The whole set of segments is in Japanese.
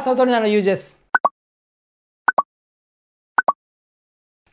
はサウトリナのユージです。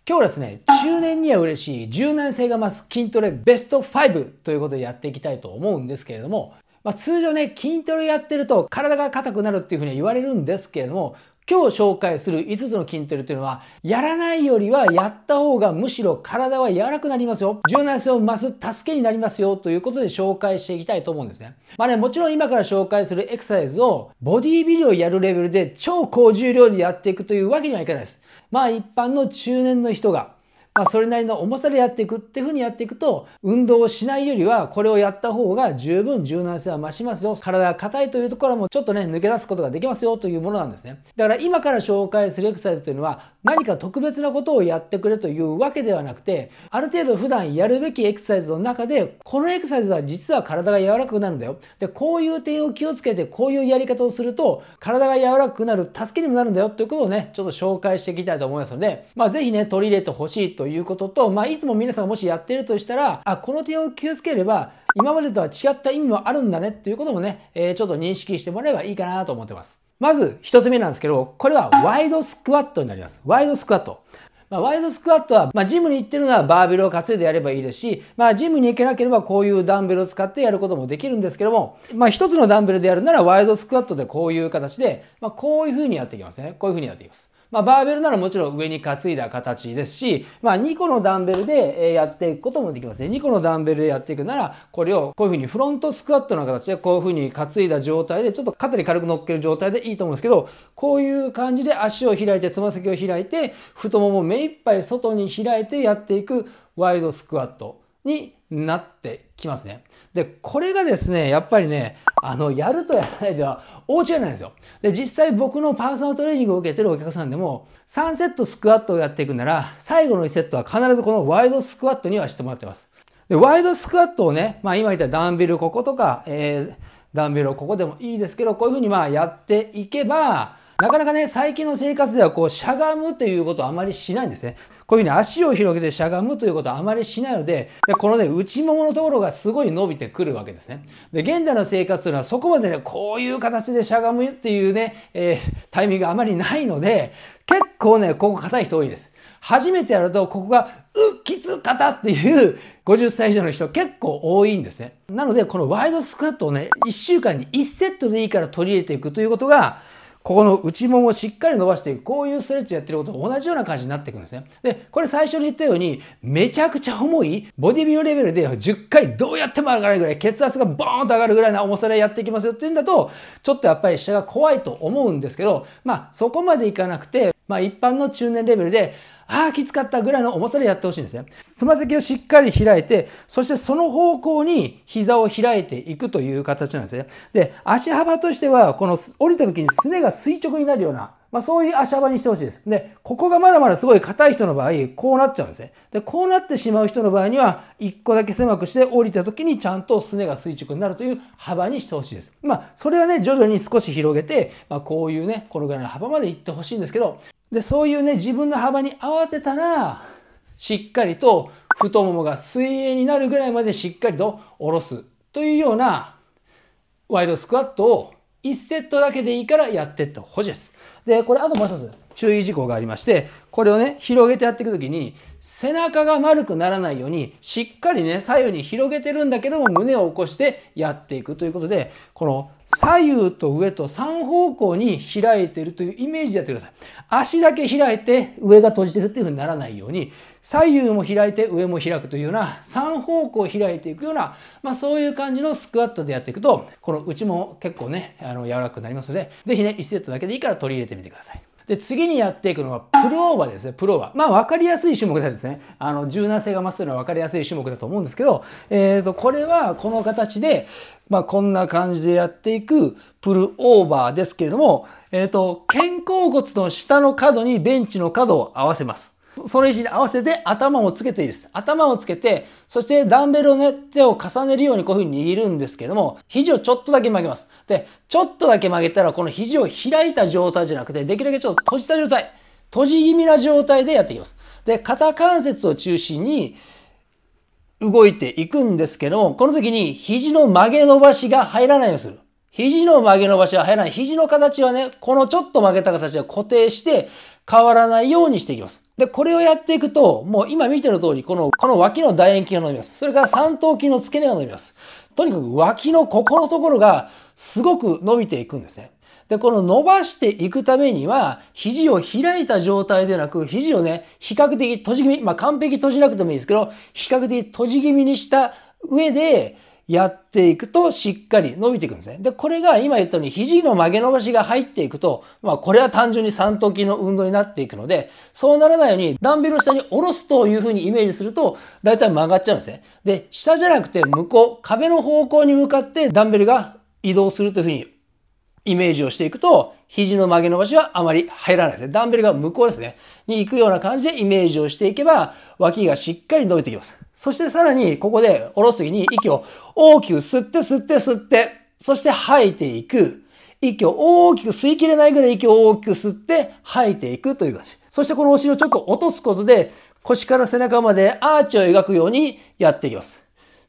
今日はですね、中年には嬉しい柔軟性が増す筋トレベスト5ということでやっていきたいと思うんですけれども、まあ、通常ね、筋トレやってると体が硬くなるっていうふうに言われるんですけれども、今日紹介する5つの筋トレというのは、やらないよりはやった方がむしろ体は柔らくなりますよ。柔軟性を増す助けになりますよということで紹介していきたいと思うんですね。まあね、もちろん今から紹介するエクササイズをボディビルをやるレベルで超高重量でやっていくというわけにはいかないです。まあ一般の中年の人がまあ、それなりの重さでやっていくっていうふうにやっていくと、運動をしないよりは、これをやった方が十分柔軟性は増しますよ。体が硬いというところもちょっとね、抜け出すことができますよというものなんですね。だから今から紹介するエクササイズというのは、何か特別なことをやってくれというわけではなくて、ある程度普段やるべきエクササイズの中で、このエクササイズは実は体が柔らかくなるんだよ。で、こういう点を気をつけて、こういうやり方をすると、体が柔らかくなる助けにもなるんだよということをね、ちょっと紹介していきたいと思いますので、まあぜひね、取り入れてほしいとということと、まあ、いつも皆さんがもしやってるとしたら、あ、この点を気をつければ、今までとは違った意味もあるんだねっていうこともね、えー、ちょっと認識してもらえばいいかなと思ってます。まず一つ目なんですけど、これはワイドスクワットになります。ワイドスクワット。まあ、ワイドスクワットは、まあ、ジムに行ってるのはバーベルを担いでやればいいですし、まあ、ジムに行けなければこういうダンベルを使ってやることもできるんですけども、まあ、一つのダンベルでやるならワイドスクワットでこういう形で、まあ、こういう風にやっていきますね。こういう風にやっていきます。まあ、バーベルならもちろん上に担いだ形ですし、まあ、2個のダンベルでやっていくこともできますね。2個のダンベルでやっていくなら、これをこういうふうにフロントスクワットの形でこういうふうに担いだ状態で、ちょっと肩に軽く乗っける状態でいいと思うんですけど、こういう感じで足を開いて、つま先を開いて、太ももを目いっぱい外に開いてやっていくワイドスクワットになってきますね。で、これがですね、やっぱりね、あの、やるとやらないでは大違いなんですよ。で、実際僕のパーソナルトレーニングを受けてるお客さんでも、3セットスクワットをやっていくなら、最後の1セットは必ずこのワイドスクワットにはしてもらってます。で、ワイドスクワットをね、まあ今言ったダンベルこことか、えー、ダンベルをここでもいいですけど、こういうふうにまあやっていけば、なかなかね、最近の生活ではこうしゃがむということはあまりしないんですね。こういうふうに足を広げてしゃがむということはあまりしないので、でこのね、内もものところがすごい伸びてくるわけですね。で、現代の生活というのはそこまでね、こういう形でしゃがむっていうね、えー、タイミングがあまりないので、結構ね、ここ硬い人多いです。初めてやると、ここが、うっ、きつかたっていう50歳以上の人結構多いんですね。なので、このワイドスクワットをね、1週間に1セットでいいから取り入れていくということが、ここの内ももをしっかり伸ばしていく、こういうストレッチをやってることと同じような感じになっていくんですね。で、これ最初に言ったように、めちゃくちゃ重い、ボディビルレベルで10回どうやっても上がるぐらい、血圧がボーンと上がるぐらいの重さでやっていきますよっていうんだと、ちょっとやっぱり下が怖いと思うんですけど、まあそこまでいかなくて、まあ一般の中年レベルで、ああ、きつかったぐらいの重さでやってほしいんですね。つま先をしっかり開いて、そしてその方向に膝を開いていくという形なんですね。で、足幅としては、この降りた時にすねが垂直になるような、まあ、そういう足幅にしてほしいです。で、ここがまだまだすごい硬い人の場合、こうなっちゃうんですね。で、こうなってしまう人の場合には、一個だけ狭くして降りた時にちゃんとすねが垂直になるという幅にしてほしいです。まあ、それはね、徐々に少し広げて、まあ、こういうね、このぐらいの幅までいってほしいんですけど、で、そういうね、自分の幅に合わせたら、しっかりと太ももが水泳になるぐらいまでしっかりと下ろすというようなワイドスクワットを1セットだけでいいからやってってほしいです。で、これあともう一つ。注意事項がありまして、これをね、広げてやっていくときに、背中が丸くならないように、しっかりね、左右に広げてるんだけども、胸を起こしてやっていくということで、この左右と上と3方向に開いてるというイメージでやってください。足だけ開いて上が閉じてるっていう風にならないように、左右も開いて上も開くというような、3方向開いていくような、まあそういう感じのスクワットでやっていくと、この内も結構ね、あの柔らかくなりますので、ぜひね、1セットだけでいいから取り入れてみてください。で、次にやっていくのがプルオーバーですね、プルオーバー。まあ、わかりやすい種目ですね。あの、柔軟性が増すうのはわかりやすい種目だと思うんですけど、えっ、ー、と、これはこの形で、まあ、こんな感じでやっていくプルオーバーですけれども、えっ、ー、と、肩甲骨の下の角にベンチの角を合わせます。その位置に合わせて頭もつけていいです。頭をつけて、そしてダンベルをね、手を重ねるようにこういう風に握るんですけども、肘をちょっとだけ曲げます。で、ちょっとだけ曲げたら、この肘を開いた状態じゃなくて、できるだけちょっと閉じた状態、閉じ気味な状態でやっていきます。で、肩関節を中心に、動いていくんですけども、この時に肘の曲げ伸ばしが入らないようにする。肘の曲げ伸ばしは入らない。肘の形はね、このちょっと曲げた形は固定して、変わらないようにしていきます。で、これをやっていくと、もう今見ての通り、この、この脇の楕円筋が伸びます。それから三頭筋の付け根が伸びます。とにかく脇のここのところがすごく伸びていくんですね。で、この伸ばしていくためには、肘を開いた状態でなく、肘をね、比較的閉じ気味、まあ完璧閉じなくてもいいですけど、比較的閉じ気味にした上で、やっていくとしっかり伸びていくんですね。で、これが今言ったように肘の曲げ伸ばしが入っていくと、まあこれは単純に三頭筋の運動になっていくので、そうならないようにダンベルを下に下ろすというふうにイメージすると、だいたい曲がっちゃうんですね。で、下じゃなくて向こう、壁の方向に向かってダンベルが移動するというふうにイメージをしていくと、肘の曲げ伸ばしはあまり入らないですね。ダンベルが向こうですね。に行くような感じでイメージをしていけば、脇がしっかり伸びてきます。そしてさらに、ここで下ろすきに息を大きく吸って吸って吸って、そして吐いていく。息を大きく吸い切れないぐらい息を大きく吸って吐いていくという感じ。そしてこのお尻をちょっと落とすことで腰から背中までアーチを描くようにやっていきます。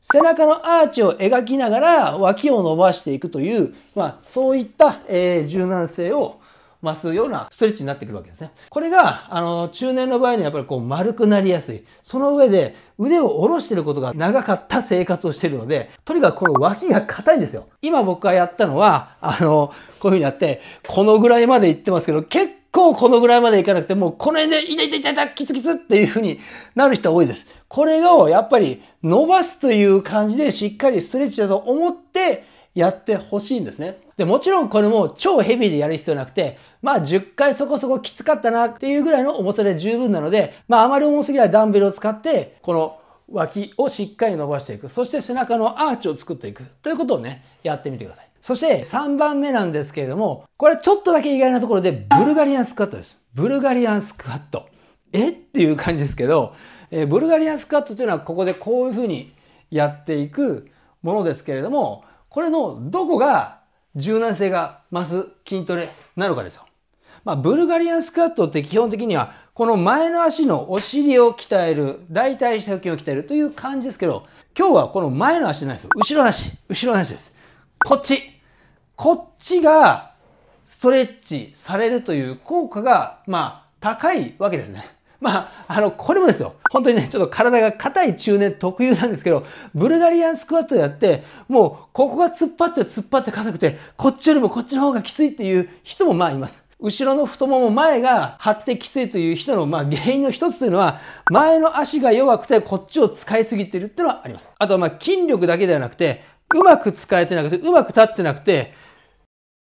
背中のアーチを描きながら脇を伸ばしていくという、まあ、そういった、えー、柔軟性を増すようなストレッチになってくるわけですね。これが、あの、中年の場合にはやっぱりこう丸くなりやすい。その上で、腕を下ろしてることが長かった生活をしてるので、とにかくこの脇が硬いんですよ。今僕がやったのは、あの、こういうふうにやって、このぐらいまで行ってますけど、結構このぐらいまでいかなくて、もうこの辺で、痛い痛い痛い痛い、キツキツっていうふうになる人多いです。これをやっぱり伸ばすという感じでしっかりストレッチだと思ってやってほしいんですね。で、もちろんこれも超ヘビーでやる必要なくて、まあ10回そこそこきつかったなっていうぐらいの重さで十分なので、まああまり重すぎはダンベルを使って、この脇をしっかり伸ばしていく。そして背中のアーチを作っていく。ということをね、やってみてください。そして3番目なんですけれども、これちょっとだけ意外なところで、ブルガリアンスクワットです。ブルガリアンスクワット。えっていう感じですけど、えー、ブルガリアンスクワットというのはここでこういうふうにやっていくものですけれども、これのどこが柔軟性が増す筋トレなのかですよ。まあ、ブルガリアンスクワットって基本的には、この前の足のお尻を鍛える、大腿四頭筋を鍛えるという感じですけど、今日はこの前の足じゃないですよ。後ろの足。後ろの足です。こっち。こっちがストレッチされるという効果が、まあ、高いわけですね。まあ、あの、これもですよ。本当にね、ちょっと体が硬い中年特有なんですけど、ブルガリアンスクワットやって、もう、ここが突っ張って突っ張って硬くて、こっちよりもこっちの方がきついっていう人もまあいます。後ろの太もも前が張ってきついという人の、まあ、原因の一つというのは、前の足が弱くてこっちを使いすぎているっていうのはあります。あとは、まあ、筋力だけではなくて、うまく使えてなくて、うまく立ってなくて、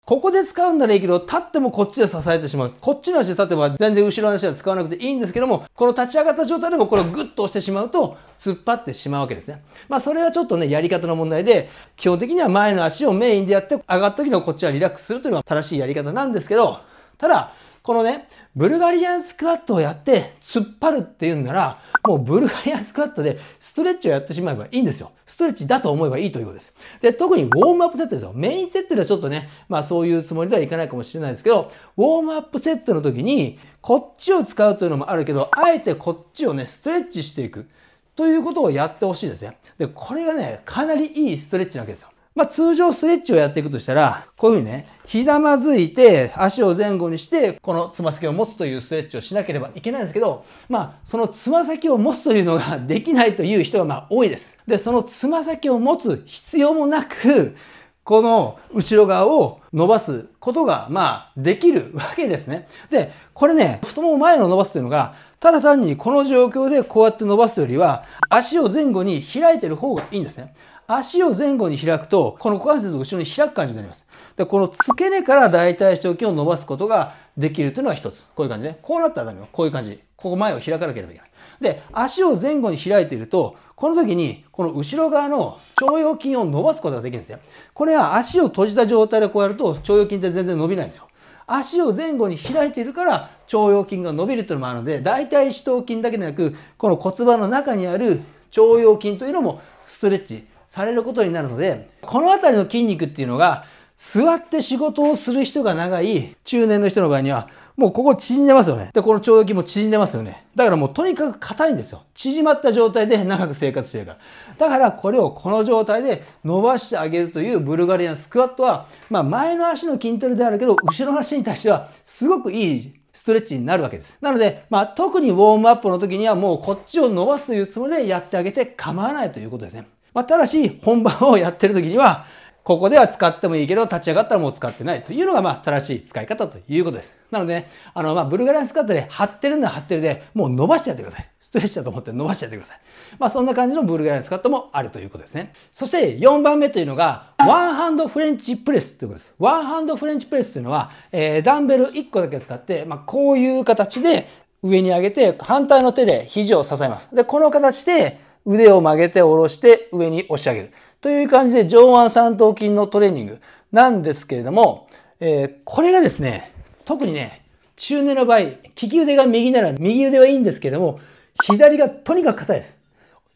ここで使うんだらいいけど、立ってもこっちで支えてしまう。こっちの足で立てば全然後ろの足は使わなくていいんですけども、この立ち上がった状態でもこれをグッと押してしまうと、突っ張ってしまうわけですね。まあそれはちょっとね、やり方の問題で、基本的には前の足をメインでやって、上がった時のこっちはリラックスするというのが正しいやり方なんですけど、ただ、このね、ブルガリアンスクワットをやって突っ張るっていうんなら、もうブルガリアンスクワットでストレッチをやってしまえばいいんですよ。ストレッチだと思えばいいということです。で、特にウォームアップセットですよ。メインセットではちょっとね、まあそういうつもりではいかないかもしれないですけど、ウォームアップセットの時に、こっちを使うというのもあるけど、あえてこっちをね、ストレッチしていくということをやってほしいですね。で、これがね、かなりいいストレッチなわけですよ。まあ、通常ストレッチをやっていくとしたら、こういうふうにね、ひざまずいて、足を前後にして、このつま先を持つというストレッチをしなければいけないんですけど、まあ、そのつま先を持つというのができないという人がまあ多いです。で、そのつま先を持つ必要もなく、この後ろ側を伸ばすことが、まあ、できるわけですね。で、これね、太もも前の伸ばすというのが、ただ単にこの状況でこうやって伸ばすよりは、足を前後に開いてる方がいいんですね。足を前後に開くと、この股関節の後ろに開く感じになります。で、この付け根から大腿四頭筋を伸ばすことができるというのが一つ。こういう感じね。こうなったらダメよ。こういう感じ。ここ前を開かなければいけない。で、足を前後に開いていると、この時に、この後ろ側の腸腰筋を伸ばすことができるんですよ。これは足を閉じた状態でこうやると、腸腰筋って全然伸びないんですよ。足を前後に開いているから腸腰筋が伸びるというのもあるので大腿四頭筋だけでなくこの骨盤の中にある腸腰筋というのもストレッチされることになるので、この辺りの筋肉っていうのが、座って仕事をする人が長い中年の人の場合には、もうここ縮んでますよね。で、この腸腰筋も縮んでますよね。だからもうとにかく硬いんですよ。縮まった状態で長く生活してるから。だからこれをこの状態で伸ばしてあげるというブルガリアンスクワットは、まあ前の足の筋トレであるけど、後ろの足に対してはすごくいいストレッチになるわけです。なので、まあ特にウォームアップの時にはもうこっちを伸ばすというつもりでやってあげて構わないということですね。まあ、ただし、本番をやってる時には、ここでは使ってもいいけど、立ち上がったらもう使ってないというのが、まあ、正しい使い方ということです。なので、ね、あの、まあ、ブルガリアンスカットで貼ってるのは貼ってるで、もう伸ばしてやってください。ストレッチだと思って伸ばしてやってください。まあ、そんな感じのブルガリアンスカットもあるということですね。そして4番目というのが、ワンハンドフレンチプレスということです。ワンハンドフレンチプレスというのは、えー、ダンベル1個だけ使って、まあ、こういう形で上に上げて、反対の手で肘を支えます。で、この形で、腕を曲げて下ろして上に押し上げる。という感じで上腕三頭筋のトレーニングなんですけれども、えー、これがですね、特にね、中年の場合、利き腕が右なら右腕はいいんですけれども、左がとにかく硬いです。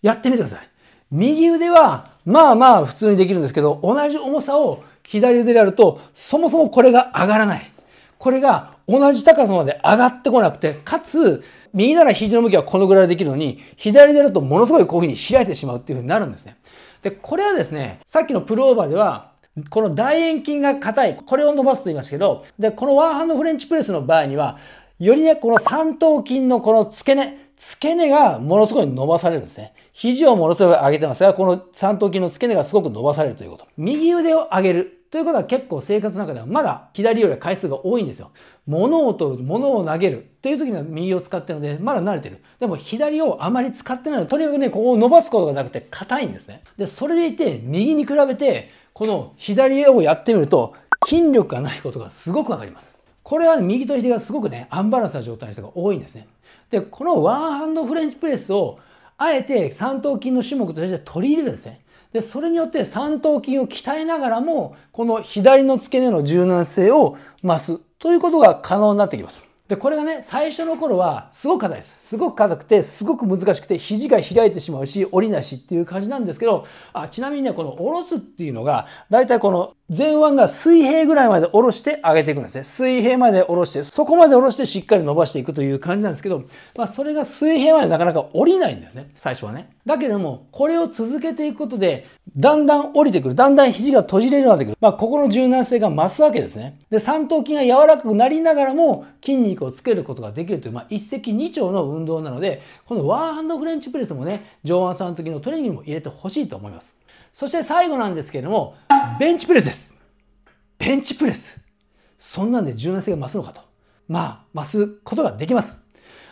やってみてください。右腕は、まあまあ普通にできるんですけど、同じ重さを左腕でやると、そもそもこれが上がらない。これが同じ高さまで上がってこなくて、かつ、右なら肘の向きはこのぐらいできるのに、左でやるとものすごいこういうふうに開いてしまうっていうふうになるんですね。で、これはですね、さっきのプルオーバーでは、この大円筋が硬い、これを伸ばすと言いますけど、で、このワンハンドフレンチプレスの場合には、よりね、この三頭筋のこの付け根、付け根がものすごい伸ばされるんですね。肘をものすごい上げてますが、この三頭筋の付け根がすごく伸ばされるということ。右腕を上げる。ということは結構生活の中ではまだ左よりは回数が多いんですよ。物を取る、物を投げるという時には右を使ってるので、まだ慣れてる。でも左をあまり使ってないので、とにかくね、ここを伸ばすことがなくて硬いんですね。で、それでいて、右に比べて、この左をやってみると、筋力がないことがすごくわかります。これは、ね、右と左がすごくね、アンバランスな状態の人が多いんですね。で、このワンハンドフレンチプレスを、あえて三頭筋の種目として取り入れるんですね。で、それによって三頭筋を鍛えながらも、この左の付け根の柔軟性を増すということが可能になってきます。で、これがね、最初の頃はすごく硬いです。すごく硬くて、すごく難しくて、肘が開いてしまうし、折りなしっていう感じなんですけど、あちなみにね、この下ろすっていうのが、だいたいこの前腕が水平ぐらいまで下ろして上げていくんですね。水平まで下ろして、そこまで下ろしてしっかり伸ばしていくという感じなんですけど、まあ、それが水平までなかなか下りないんですね、最初はね。だけれども、これを続けていくことで、だんだん降りてくる。だんだん肘が閉じれるようになってくる。まあ、ここの柔軟性が増すわけですね。で、三頭筋が柔らかくなりながらも筋肉をつけることができるという、まあ、一石二鳥の運動なので、このワンハンドフレンチプレスもね、上腕三頭筋のトレーニングにも入れてほしいと思います。そして最後なんですけれども、ベンチプレスです。ベンチプレス。そんなんで柔軟性が増すのかと。まあ、増すことができます。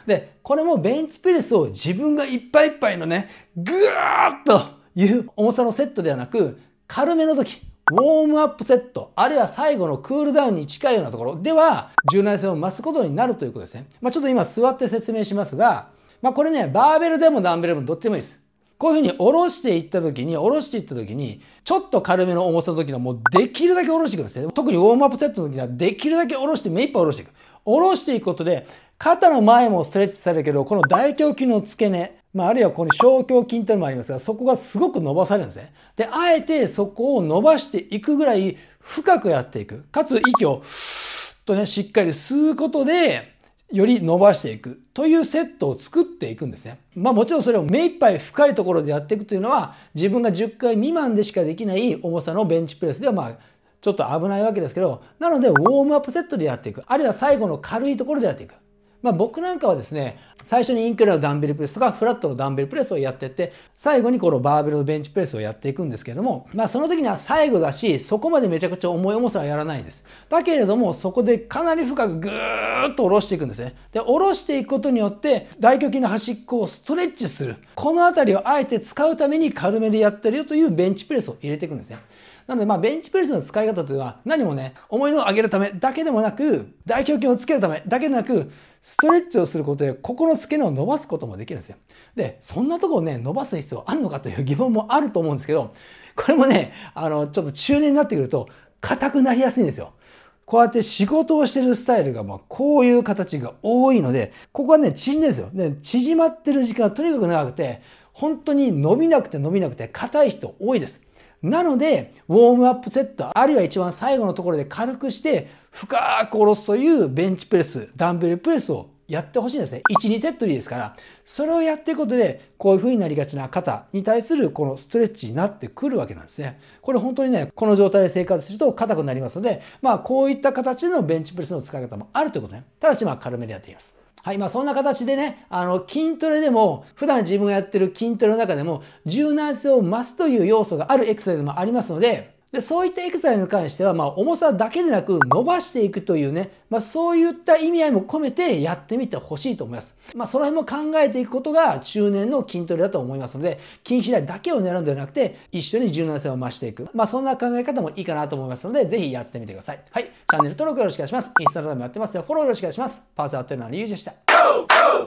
で、これもベンチプレスを自分がいっぱいいっぱいのね、ぐーっという重さのセットではなく、軽めの時、ウォームアップセット、あるいは最後のクールダウンに近いようなところでは、柔軟性を増すことになるということですね。まあ、ちょっと今座って説明しますが、まあ、これね、バーベルでもダンベルでもどっちでもいいです。こういうふうに下ろしていった時に、下ろしていった時に、ちょっと軽めの重さの時の、はもうできるだけ下ろしていくんですね。特にウォームアップセットの時にはできるだけ下ろして目いっぱい下ろしていく。下ろしていくことで、肩の前もストレッチされるけど、この大胸筋の付け根、まあ、あるいはここに小胸筋というのもありますが、そこがすごく伸ばされるんですね。で、あえてそこを伸ばしていくぐらい深くやっていく。かつ息を、とね、しっかり吸うことで、より伸ばしていくというセットを作っていくんですね。まあもちろんそれを目いっぱい深いところでやっていくというのは自分が10回未満でしかできない重さのベンチプレスではまあちょっと危ないわけですけど、なのでウォームアップセットでやっていく。あるいは最後の軽いところでやっていく。まあ、僕なんかはですね最初にインクラのダンベルプレスとかフラットのダンベルプレスをやってって最後にこのバーベルのベンチプレスをやっていくんですけども、まあ、その時には最後だしそこまでめちゃくちゃ重い重さはやらないですだけれどもそこでかなり深くぐーっと下ろしていくんですねで下ろしていくことによって大胸筋の端っこをストレッチするこのあたりをあえて使うために軽めでやってるよというベンチプレスを入れていくんですねなので、まあ、ベンチプレスの使い方というのは、何もね、重いのを上げるためだけでもなく、大胸筋をつけるためだけでなく、ストレッチをすることで、ここの付け根を伸ばすこともできるんですよ。で、そんなとこをね、伸ばす必要あるのかという疑問もあると思うんですけど、これもね、あの、ちょっと中年になってくると、硬くなりやすいんですよ。こうやって仕事をしてるスタイルが、まあ、こういう形が多いので、ここはね、縮んでるんですよ。で、縮まってる時間はとにかく長くて、本当に伸びなくて伸びなくて硬い人多いです。なので、ウォームアップセット、あるいは一番最後のところで軽くして、深く下ろすというベンチプレス、ダンベルプレスをやってほしいんですね。1、2セットでいいですから、それをやっていくことで、こういう風になりがちな肩に対するこのストレッチになってくるわけなんですね。これ本当にね、この状態で生活すると硬くなりますので、まあこういった形でのベンチプレスの使い方もあるということね。ただしまあ軽めでやっていきます。はい、まあそんな形でね、あの筋トレでも、普段自分がやってる筋トレの中でも、柔軟性を増すという要素があるエクササイズもありますので、で、そういったエクササイズに関しては、まあ、重さだけでなく伸ばしていくというね、まあ、そういった意味合いも込めてやってみてほしいと思います。まあ、その辺も考えていくことが中年の筋トレだと思いますので、筋肥大だけを狙うのではなくて、一緒に柔軟性を増していく。まあ、そんな考え方もいいかなと思いますので、ぜひやってみてください。はい。チャンネル登録よろしくお願いします。インスタグラムやってますよ。フォローよろしくお願いします。パーソナルトレナーのゆうじでした。